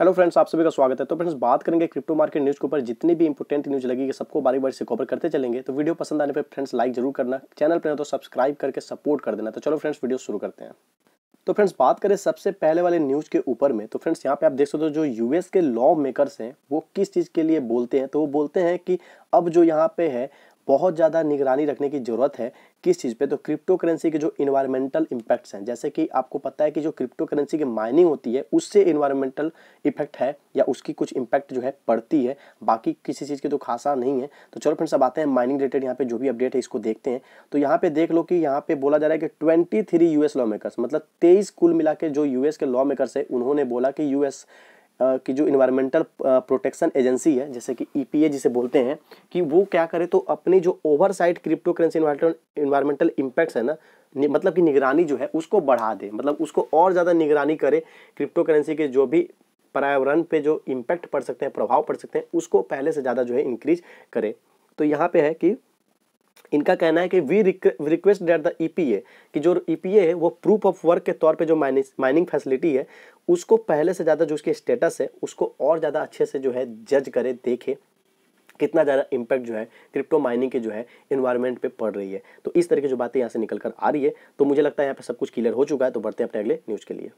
hello friends आप सभी का स्वागत है तो फ्रेंड्स बात करेंगे क्रिप्टो मार्केट न्यूज़ के ऊपर जितनी भी इंपॉर्टेंट न्यूज़ लगेगी सबको बारी बारी से कवर करते चलेंगे तो वीडियो पसंद आने पर फ्रेंड्स लाइक जरूर करना चैनल पर तो सब्सक्राइब करके सपोर्ट कर देना तो चलो फ्रेंड्स वीडियो शुरू करते हैं तो फ्रेंड्स बात करें सबसे पहले वाले न्यूज़ के ऊपर में तो फ्रेंड्स यहाँ पे आप देख सकते हो जो यूएस के लॉ मेकर्स हैं वो किस चीज़ के लिए बोलते हैं तो वो बोलते हैं कि अब जो यहाँ पे है बहुत ज़्यादा निगरानी रखने की ज़रूरत है किस चीज़ पे तो क्रिप्टो करेंसी के जो इन्वायरमेंटल इम्पैक्ट्स हैं जैसे कि आपको पता है कि जो क्रिप्टो करेंसी की माइनिंग होती है उससे इन्वायरमेंटल इफेक्ट है या उसकी कुछ इम्पैक्ट जो है पड़ती है बाकी किसी चीज़ की तो खासा नहीं है तो चलो फ्रेंड्स अब आते हैं माइनिंग रिलेटेड यहाँ पे जो भी अपडेट है इसको देखते हैं तो यहाँ पे देख लो कि यहाँ पे बोला जा रहा है कि ट्वेंटी थ्री लॉ मेकर्स मतलब तेईस कुल मिला के जो यू के लॉ मेकर्स है उन्होंने बोला कि यू की जो इन्वायरमेंटल प्रोटेक्शन एजेंसी है जैसे कि ईपीए e जिसे बोलते हैं कि वो क्या करे तो अपनी जो oversight cryptocurrency environmental impacts है ना मतलब कि निगरानी जो है उसको बढ़ा दे मतलब उसको और ज़्यादा निगरानी करे क्रिप्टो करेंसी के जो भी पर्यावरण पे जो इम्पैक्ट पड़ सकते हैं प्रभाव पड़ सकते हैं उसको पहले से ज़्यादा जो है इंक्रीज करे तो यहाँ पे है कि इनका कहना है कि we request that the EPA कि जो ईपीए e है वो प्रूफ ऑफ वर्क के तौर पे जो माइनिंग माइनिंग फैसिलिटी है उसको पहले से ज़्यादा जो उसके स्टेटस है उसको और ज़्यादा अच्छे से जो है जज करे देखे कितना ज़्यादा इम्पैक्ट जो है क्रिप्टो माइनिंग के जो है इन्वायरमेंट पे पड़ रही है तो इस तरह की जो बातें यहाँ से निकल कर आ रही है तो मुझे लगता है यहाँ पे सब कुछ क्लियर हो चुका है तो बढ़ते हैं अपने अगले न्यूज़ के लिए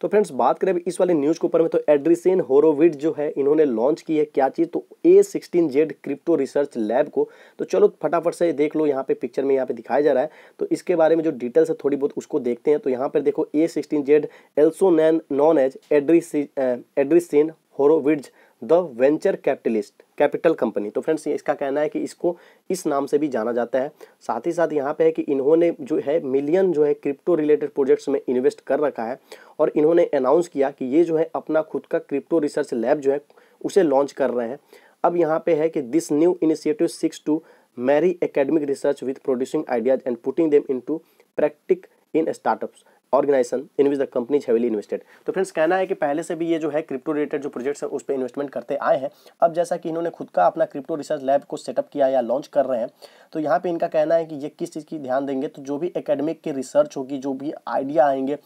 तो फ्रेंड्स बात करें अभी इस वाले न्यूज़ के ऊपर में तो एड्रिसेन होरोविड जो है इन्होंने लॉन्च की है क्या चीज़ तो A sixteen Z crypto research lab को तो चलो फटाफट से देख लो यहाँ पे पिक्चर में यहाँ पे दिखाया जा रहा है तो इसके बारे में जो डिटेल्स है थोड़ी बहुत उसको देखते हैं तो यहाँ पर देखो ए सिक्सटीन जेड एल्सो नैन known as Andreessen Andreessen Horowitz the venture capitalist capital company तो फ्रेंड्स इसका कहना है कि इसको इस नाम से भी जाना जाता है साथ ही साथ यहाँ पे है कि इन्होंने जो है मिलियन जो है क्रिप्टो रिलेटेड प्रोजेक्ट्स में इन्वेस्ट कर रखा है और इन्होंने अनाउंस किया कि ये जो है अपना खुद का क्रिप्टो रिसर्च लैब जो है उसे लॉन्च कर रहे हैं अब यहाँ पे है कि this new initiative seeks to marry academic research with producing ideas and putting them in to practice in startups organisation in which the companies heavily invested तो फ्रेंड्स कहना है कि पहले से भी ये जो है क्रिप्टो रिलेटेड जो प्रोजेक्ट्स हैं उस पर इन्वेस्टमेंट करते आए हैं अब जैसा कि इन्होंने खुद का अपना क्रिप्टो रिसर्च लैब को सेटअप किया या लॉन्च कर रहे हैं तो यहाँ पे इनका कहना है कि ये किस चीज़ की ध्यान देंगे तो जो भी एकेडमिक की रिसर्च होगी जो भी आइडिया आएंगे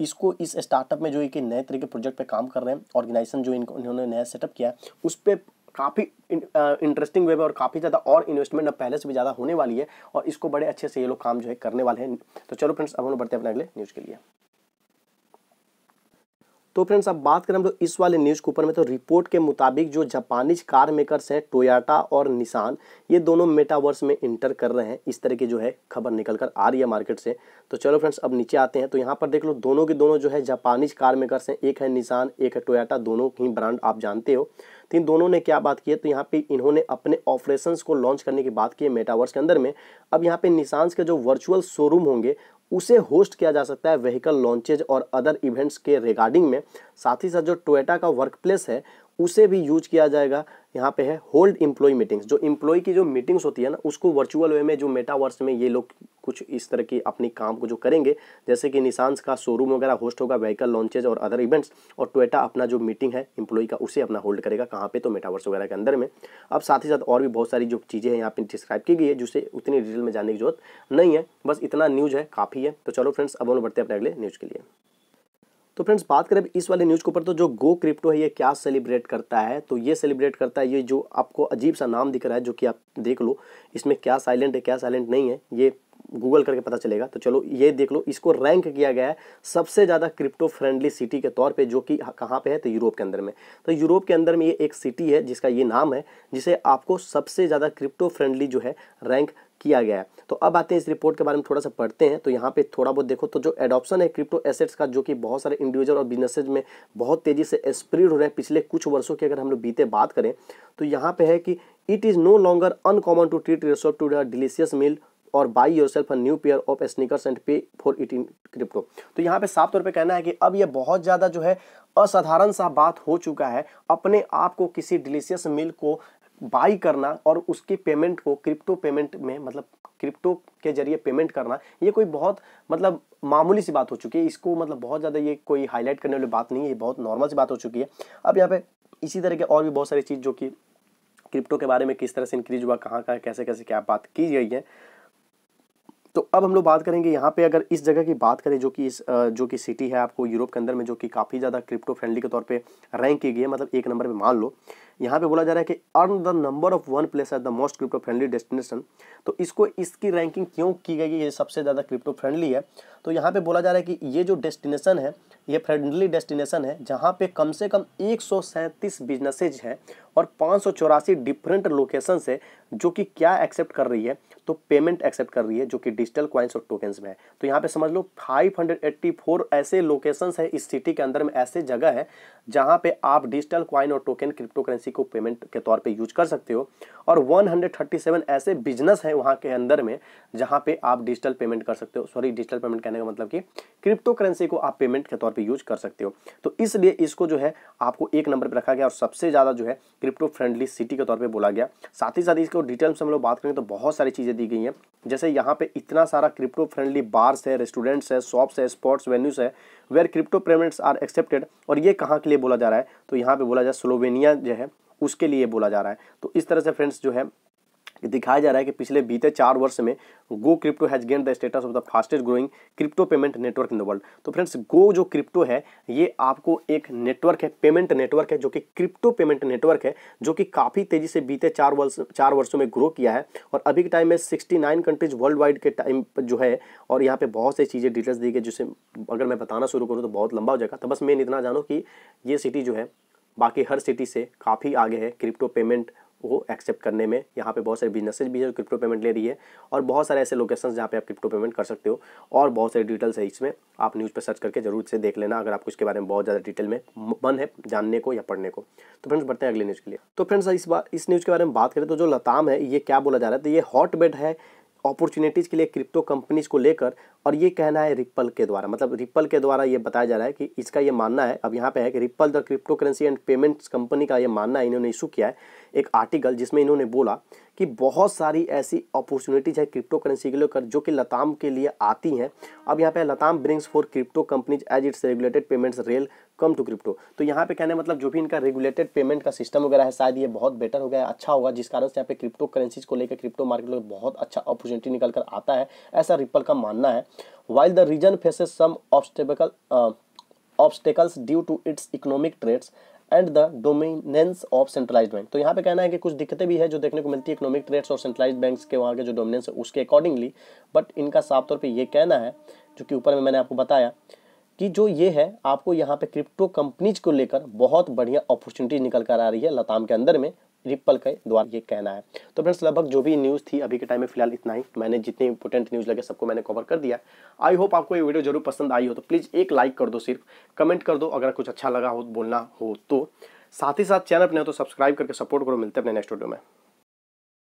इसको इस स्टार्टअप में जो एक नए तरीके प्रोजेक्ट पे काम कर रहे हैं ऑर्गेनाइजेशन जो इनको इन्होंने नया सेटअप किया है उस पर काफ़ी इंटरेस्टिंग वेब है और काफ़ी ज़्यादा और इन्वेस्टमेंट अब पहले से भी ज़्यादा होने वाली है और इसको बड़े अच्छे से ये लोग काम जो है करने वाले हैं तो चलो फ्रेंड्स अब हम बढ़ते हैं अपने अगले न्यूज़ के लिए तो फ्रेंड्स अब बात करें हम लोग इस वाले न्यूज़ के ऊपर में तो रिपोर्ट के मुताबिक जो जापानीज कार मेकर्स हैं टोयाटा और निशान ये दोनों मेटावर्स में इंटर कर रहे हैं इस तरह की जो है खबर निकल कर आ रही है मार्केट से तो चलो फ्रेंड्स अब नीचे आते हैं तो यहाँ पर देख लो दोनों के दोनों जो है जापानीज कार मेकर्स हैं एक है निशान एक है टोयाटा दोनों ही ब्रांड आप जानते हो तो इन दोनों ने क्या बात की है तो यहाँ पे इन्होंने अपने ऑपरेशंस को लॉन्च करने की बात की है मेटावर्स के अंदर में अब यहाँ पे निशांस के जो वर्चुअल शोरूम होंगे उसे होस्ट किया जा सकता है व्हीकल लॉन्चेज और अदर इवेंट्स के रिगार्डिंग में साथ ही साथ जो टोयोटा का वर्क प्लेस है उसे भी यूज किया जाएगा यहाँ पे है होल्ड इम्प्लॉय मीटिंग्स जो इम्प्लॉई की जो मीटिंग्स होती है ना उसको वर्चुअल वे में जो मेटावर्स में ये लोग कुछ इस तरह की अपनी काम को जो करेंगे जैसे कि निशांस का शोरूम वगैरह होस्ट होगा व्हीकल लॉन्चेज और अदर इवेंट्स और ट्वेटा अपना जो मीटिंग है एम्प्लॉय का उसे अपना होल्ड करेगा कहाँ पे तो मेटावर्स वगैरह के अंदर में अब साथ ही साथ और भी बहुत सारी जो चीज़ें हैं यहाँ पे डिस्क्राइब की गई है जिसे उतनी डिटेल में जानने की जरूरत नहीं है बस इतना न्यूज़ है काफ़ी है तो चलो फ्रेंड्स अब हम बढ़ते हैं अपने अगले न्यूज़ के लिए तो फ्रेंड्स बात करें इस वाले न्यूज़ के ऊपर तो जो गो क्रिप्टो है ये क्या सेलिब्रेट करता है तो ये सेलिब्रेट करता है ये जो आपको अजीब सा नाम दिख रहा है जो कि आप देख लो इसमें क्या साइलेंट है क्या साइलेंट नहीं है ये गूगल करके पता चलेगा तो चलो ये देख लो इसको रैंक किया गया है सबसे ज़्यादा क्रिप्टो फ्रेंडली सिटी के तौर पे जो कि कहाँ पे है तो यूरोप के अंदर में तो यूरोप के अंदर में ये एक सिटी है जिसका ये नाम है जिसे आपको सबसे ज़्यादा क्रिप्टो फ्रेंडली जो है रैंक किया गया है तो अब आते हैं इस रिपोर्ट के बारे में थोड़ा सा पढ़ते हैं तो यहाँ पे थोड़ा बहुत देखो तो जो एडॉप्शन है क्रिप्टो एसेट्स का जो कि बहुत सारे इंडिविजुअल और बिजनेसेज में बहुत तेज़ी से स्प्रीड हो रहे हैं पिछले कुछ वर्षों की अगर हम लोग बीते बात करें तो यहाँ पे है कि it is no longer uncommon to treat your to delicious meal or buy yourself new pair of sneakers and pay for it in crypto तो यहाँ पे साफ तौर पे कहना है कि अब ये बहुत ज़्यादा जो है असाधारण सा बात हो चुका है अपने आप को किसी डिलीशियस मिल को बाई करना और उसकी पेमेंट को क्रिप्टो पेमेंट में मतलब क्रिप्टो के जरिए पेमेंट करना ये कोई बहुत मतलब मामूली सी बात हो चुकी है इसको मतलब बहुत ज़्यादा ये कोई हाईलाइट करने वाली बात नहीं है ये बहुत नॉर्मल सी बात हो चुकी है अब यहाँ पे इसी तरह के और भी बहुत सारी चीज़ जो कि क्रिप्टो के बारे में किस तरह से इंक्रीज हुआ कहाँ कहाँ कैसे कैसे क्या बात की गई है तो अब हम लोग बात करेंगे यहाँ पे अगर इस जगह की बात करें जो कि इस जो कि सिटी है आपको यूरोप के अंदर में जो कि काफ़ी ज़्यादा क्रिप्टो फ्रेंडली के तौर पे रैंक की गई है मतलब एक नंबर पे मान लो यहाँ पे बोला जा रहा है कि earn the number of one place at the most crypto friendly destination तो इसको इसकी रैंकिंग क्यों की गई है ये सबसे ज़्यादा क्रिप्टो फ्रेंडली है तो यहाँ पर बोला जा रहा है कि ये जो डेस्टिनेशन है ये फ्रेंडली डेस्टिनेशन है जहाँ पर कम से कम एक बिजनेसेज हैं और पाँच डिफरेंट लोकेशन है जो कि क्या एक्सेप्ट कर रही है तो पेमेंट एक्सेप्ट कर रही है जो कि डिजिटल क्वाइंस और टोकन्स में है तो यहाँ पे समझ लो 584 ऐसे लोकेशंस है इस सिटी के अंदर में ऐसे जगह है जहाँ पे आप डिजिटल क्वाइन और टोकन क्रिप्टो करेंसी को पेमेंट के तौर पे यूज कर सकते हो और 137 ऐसे बिजनेस हैं वहाँ के अंदर में जहाँ पे आप डिजिटल पेमेंट कर सकते हो सॉरी डिजिटल पेमेंट कहने का मतलब कि क्रिप्टो करेंसी को आप पेमेंट के तौर पर यूज कर सकते हो तो इसलिए इसको जो है आपको एक नंबर पर रखा गया और सबसे ज़्यादा जो है क्रिप्टो फ्रेंडली सिटी के तौर पर बोला गया साथ ही साथ इसको डिटेल्स में हम लोग बात करें तो बहुत सारी चीज़ें दी गई हैं जैसे यहाँ पे इतना सारा क्रिप्टो फ्रेंडली बार्स है रेस्टोरेंट्स है शॉप्स है स्पोर्ट्स वेन्यूज़ है where crypto payments are accepted और ये कहाँ के लिए बोला जा रहा है तो यहाँ पे बोला जाए स्लोवेनिया जो है उसके लिए बोला जा रहा है तो इस तरह से फ्रेंड्स जो है दिखाया जा रहा है कि पिछले बीते चार वर्ष में Go crypto has gain the status of the fastest growing crypto payment network in the world तो फ्रेंड्स गो जो क्रिप्टो है ये आपको एक नेटवर्क है पेमेंट नेटवर्क है जो कि क्रिप्टो पेमेंट नेटवर्क है जो कि काफ़ी तेज़ी से बीते चार वर्ष चार वर्षों में ग्रो किया है और अभी के टाइम में sixty nine countries worldwide के टाइम जो है और यहाँ पर बहुत सी चीज़ें डिटेल्स दी गई जिसे अगर मैं बताना शुरू करूँ तो बहुत लंबा हो जाएगा तो बस मैं इतना जानो कि ये सिटी जो है बाकी हर सिटी से काफ़ी आगे है क्रिप्टो पेमेंट वो एक्सेप्ट करने में यहाँ पे बहुत सारे बिजनेसेस भी है क्रिप्टो पेमेंट ले रही है और बहुत सारे ऐसे लोकेशन जहाँ पे आप क्रिप्टो पेमेंट कर सकते हो और बहुत सारे डिटेल्स है इसमें आप न्यूज़ पर सर्च करके जरूर से देख लेना अगर आपको इसके बारे में बहुत ज़्यादा डिटेल में मन है जानने को या पढ़ने को तो फ्रेंड्स बढ़ते हैं अगले न्यूज़ के लिए तो फ्रेंड्स इस बार इस न्यूज़ के बारे में बात करें तो जो लताम है ये क्या बोला जा रहा है तो ये हॉट बेड है अपॉर्चुनिटीज़ के लिए क्रिप्टो कंपनीज को लेकर और ये कहना है रिप्पल के द्वारा मतलब रिप्पल के द्वारा ये बताया जा रहा है कि इसका ये मानना है अब यहाँ पे है कि Ripple the crypto currency and payments company का ये मानना है इन्होंने इशू किया है एक आर्टिकल जिसमें इन्होंने बोला कि बहुत सारी ऐसी अपॉर्चुनिटीज है क्रिप्टो करेंसी के लेकर जो कि लताम के लिए आती हैं अब यहाँ पे LATAM brings for crypto companies as its regulated payments rail come to crypto तो यहाँ पे कहने मतलब जो भी इनका रेगुलेटेड पेमेंट का सिस्टम वगैरह है शायद ये बहुत बेटर हो गया अच्छा होगा जिस कारण से यहाँ पे क्रिप्टो करेंसीज को लेकर क्रिप्टो मार्केट में बहुत अच्छा अपॉर्चुनिटी निकल कर आता है ऐसा रिपल का मानना है while the region faces some obstacle obstacles due to its economic trades and the dominance of centralize bank तो यहाँ पे कहना है कि कुछ दिक्कतें भी है जो देखने को मिलती है इकोनॉमिक ट्रेड्स और सेंट्रलाइज बैंक के वहाँ के जो डोमिनेंस है उसके अकॉर्डिंगली बट इनका साफ तौर पर ये कहना है जो कि ऊपर में मैंने आपको बताया कि जो ये है आपको यहाँ पे क्रिप्टो कंपनीज को लेकर बहुत बढ़िया अपॉर्चुनिटी निकल कर आ रही है लताम के अंदर में रिप्पल के द्वारा ये कहना है तो फ्रेंड्स लगभग जो भी न्यूज़ थी अभी के टाइम में फिलहाल इतना ही मैंने जितने इंपॉर्टेंट न्यूज़ लगे सबको मैंने कवर कर दिया आई होप आपको ये वीडियो जरूर पसंद आई हो तो प्लीज़ एक लाइक कर दो सिर्फ कमेंट कर दो अगर कुछ अच्छा लगा हो बोलना हो तो साथ ही साथ चैनल पर हो तो सब्सक्राइब करके सपोर्ट करो मिलते हैं अपने नेक्स्ट वीडियो में